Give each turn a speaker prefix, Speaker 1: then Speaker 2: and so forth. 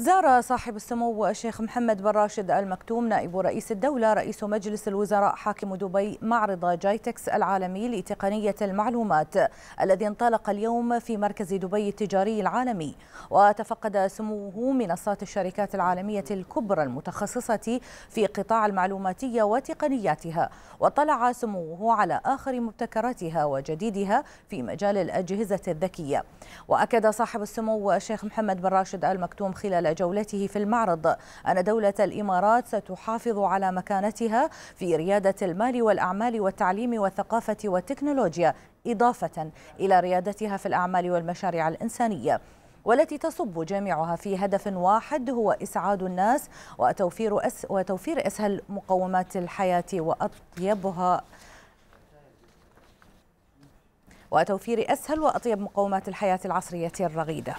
Speaker 1: زار صاحب السمو الشيخ محمد بن راشد المكتوم نائب رئيس الدولة رئيس مجلس الوزراء حاكم دبي معرض جايتكس العالمي لتقنية المعلومات الذي انطلق اليوم في مركز دبي التجاري العالمي وتفقد سموه منصات الشركات العالمية الكبرى المتخصصة في قطاع المعلوماتية وتقنياتها وطلع سموه على آخر مبتكراتها وجديدها في مجال الأجهزة الذكية وأكد صاحب السمو الشيخ محمد بن راشد المكتوم خلال جولته في المعرض أن دولة الإمارات ستحافظ على مكانتها في ريادة المال والأعمال والتعليم والثقافة والتكنولوجيا إضافة إلى ريادتها في الأعمال والمشاريع الإنسانية والتي تصب جميعها في هدف واحد هو إسعاد الناس وتوفير, أس وتوفير أسهل مقومات الحياة وأطيبها وتوفير أسهل وأطيب مقومات الحياة العصرية الرغيدة